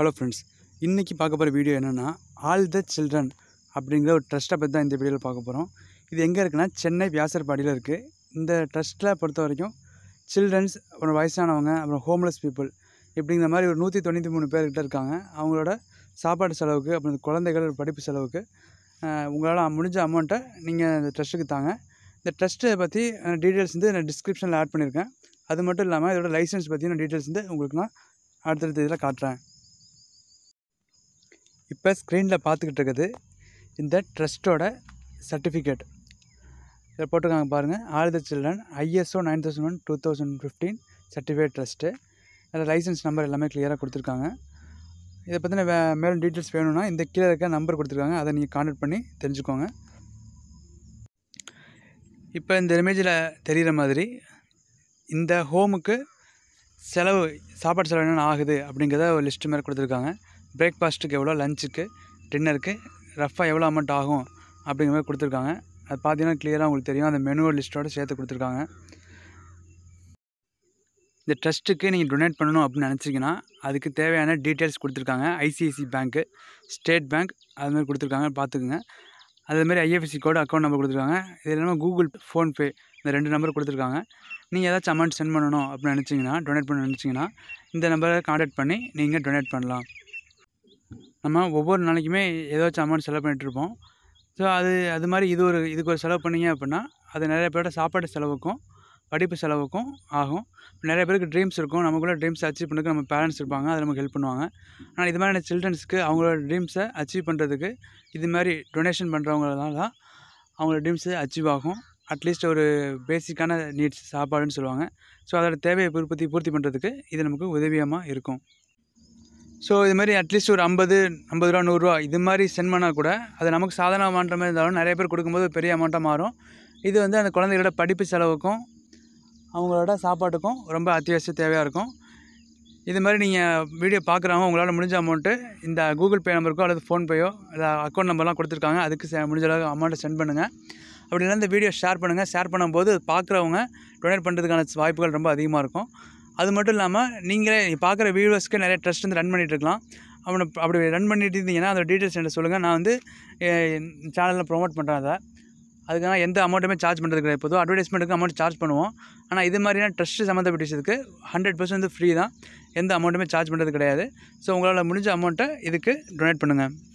hello friends இன்றைக்கி பார்க்க போகிற வீடியோ என்னென்னா ஆல் த சில்ட்ரன் அப்படிங்கிற ஒரு ட்ரஸ்ட்டை பற்றி தான் இந்த வீடியோவில் பார்க்க போகிறோம் இது எங்கே இருக்குன்னா சென்னை வியாசர்பாடியில் இருக்குது இந்த ட்ரஸ்ட்டில் பொறுத்த வரைக்கும் சில்ட்ரன்ஸ் அப்புறம் வயசானவங்க அப்புறம் ஹோம்லெஸ் பீப்புள் இப்படிங்கிற மாதிரி ஒரு நூற்றி தொண்ணூற்றி மூணு பேர்கிட்ட இருக்காங்க அவங்களோட சாப்பாடு செலவுக்கு அப்புறம் குழந்தைகள் படிப்பு செலவுக்கு உங்களால் முடிஞ்ச அமௌண்ட்டை நீங்கள் இந்த ட்ரஸ்ட்டுக்கு தாங்க இந்த ட்ரஸ்ட்டை பற்றி டீட்டெயில்ஸ் வந்து நான் டிஸ்கிரிப்ஷனில் ஆட் பண்ணியிருக்கேன் அது மட்டும் இல்லாமல் இதோட லைசன்ஸ் பற்றின டீட்டெயில்ஸ் வந்து உங்களுக்கு நான் அடுத்தடுத்த இதில் காட்டுறேன் இப்போ ஸ்க்ரீனில் பார்த்துக்கிட்டு இருக்குது இந்த ட்ரஸ்ட்டோட சர்டிஃபிகேட் இதில் போட்டிருக்காங்க பாருங்கள் all the children ISO nine thousand one two thousand fifteen certificate trust அதில் லைசன்ஸ் நம்பர் எல்லாமே கிளியராக கொடுத்துருக்காங்க இதை பற்றின வே மேலும் டீட்டெயில்ஸ் வேணும்னா இந்த கீழே இருக்க நம்பர் கொடுத்துருக்காங்க அதை நீங்கள் கான்டாக்ட் பண்ணி தெரிஞ்சுக்கோங்க இப்போ இந்த இமேஜில் தெரிகிற மாதிரி இந்த ஹோமுக்கு செலவு சாப்பாடு செலவு என்னென்ன ஆகுது அப்படிங்கிறத ஒரு லிஸ்ட்டு மாதிரி கொடுத்துருக்காங்க பிரேக்ஃபாஸ்ட்டுக்கு எவ்வளோ லஞ்சுக்கு டின்னருக்கு ரஃபாக எவ்வளோ அமௌண்ட் ஆகும் அப்படிங்கிற மாதிரி கொடுத்துருக்காங்க அது பார்த்தீங்கன்னா கிளியராக உங்களுக்கு தெரியும் அந்த மெனுவல் லிஸ்ட்டோடு சேர்த்து கொடுத்துருக்காங்க இந்த ட்ரஸ்ட்டுக்கு நீங்கள் டொனேட் பண்ணணும் அப்படின்னு நினச்சிங்கன்னா அதுக்கு தேவையான டீட்டெயில்ஸ் கொடுத்துருக்காங்க ஐசிஐசி பேங்க்கு ஸ்டேட் பேங்க் அதுமாதிரி கொடுத்துருக்காங்க பார்த்துக்குங்க அதேமாதிரி ஐஎஃப்சி கோடு அக்கௌண்ட் நம்பர் கொடுத்துருக்காங்க இது இல்லாமல் கூகுள் ஃபோன்பே இந்த ரெண்டு நம்பர் கொடுத்துருக்காங்க நீங்கள் ஏதாச்சும் அமௌண்ட் சென்ட் பண்ணணும் அப்படின்னு நினச்சிங்கன்னா டொனேட் பண்ண நினச்சிங்கன்னா இந்த நம்பரை காண்டாக்ட் பண்ணி நீங்கள் டொனேட் பண்ணலாம் நம்ம ஒவ்வொரு நாளைக்குமே ஏதாச்சும் அமௌண்ட் செலவு பண்ணிகிட்ருப்போம் ஸோ அது அது மாதிரி இது ஒரு இதுக்கு ஒரு செலவு பண்ணிங்க அப்படின்னா அது நிறைய பேரோட சாப்பாடு செலவுக்கும் படிப்பு செலவுக்கும் ஆகும் நிறைய பேருக்கு ட்ரீம்ஸ் இருக்கும் நமக்குள்ளே ட்ரீம்ஸ் அச்சீவ் பண்ணுறதுக்கு நம்ம பேரண்ட்ஸ் இருப்பாங்க அது நமக்கு ஹெல்ப் பண்ணுவாங்க ஆனால் இது மாதிரியான சில்ட்ரன்ஸ்க்கு அவங்களோட ட்ரீம்ஸை அச்சீவ் பண்ணுறதுக்கு இது மாதிரி டொனேஷன் பண்ணுறவங்களால தான் அவங்களோட ட்ரீம்ஸு அச்சீவ் ஆகும் அட்லீஸ்ட் ஒரு பேசிக்கான நீட்ஸ் சாப்பாடுன்னு சொல்லுவாங்க ஸோ அதோடய தேவையை பூர்த்தி பூர்த்தி பண்ணுறதுக்கு இது நமக்கு உதவியமாக இருக்கும் ஸோ இது மாதிரி அட்லீஸ்ட் ஒரு ஐம்பது ஐம்பது ரூபா நூறுரூவா இது மாதிரி சென்ட் பண்ணால் கூட அது நமக்கு சாதாரண அமௌண்ட்டாக மாதிரி இருந்தாலும் நிறைய பேர் கொடுக்கும்போது பெரிய அமௌண்ட்டாக மாறும் இது வந்து அந்த குழந்தைகளோட படிப்பு செலவுக்கும் அவங்களோட சாப்பாட்டுக்கும் ரொம்ப அத்தியாவசிய தேவையாக இருக்கும் இது மாதிரி நீங்கள் வீடியோ பார்க்குறவங்க உங்களால் முடிஞ்ச அமௌண்ட்டு இந்த கூகுள் பே நம்பருக்கோ அல்லது ஃபோன்பேயோ இல்லை அக்கௌண்ட் நம்பர்லாம் கொடுத்துருக்காங்க அதுக்கு முடிஞ்ச அளவுக்கு அமௌண்ட்டை சென்ட் பண்ணுங்கள் அப்படி இல்லை இந்த வீடியோ ஷேர் பண்ணுங்கள் ஷேர் பண்ணும்போது பார்க்குறவங்க டொனேட் பண்ணுறதுக்கான வாய்ப்புகள் ரொம்ப அதிகமாக இருக்கும் அது மட்டும் இல்லாமல் நீங்களே பார்க்குற வீடியோஸ்க்கு நிறைய ட்ரஸ்ட் வந்து ரன் இருக்கலாம் அவனை அப்படி ரன் பண்ணிட்டு இருந்தீங்கன்னா அதோட டீட்டெயில்ஸ் என்ன சொல்லுங்கள் நான் வந்து சேனலில் ப்ரொமோட் பண்ணுறேன் அதை அதுக்காக எந்த அமௌண்ட்டுமே சார்ஜ் பண்ணுறது கிடையாது பொதுவாக அட்வர்டைஸ்மெண்ட்டுக்கு அமௌண்ட் சார்ஜ் பண்ணுவோம் ஆனால் இது மாதிரியான ட்ரஸ்ட் சம்மந்தப்பட்டதுக்கு ஹண்ட்ரட் பர்சன்ட் வந்து ஃப்ரீ தான் எந்த அமௌண்ட்டுமே சார்ஜ் பண்ணுறது கிடையாது ஸோ உங்களால் முடிஞ்ச அமௌண்ட்டை இதுக்கு டொனேட் பண்ணுங்கள்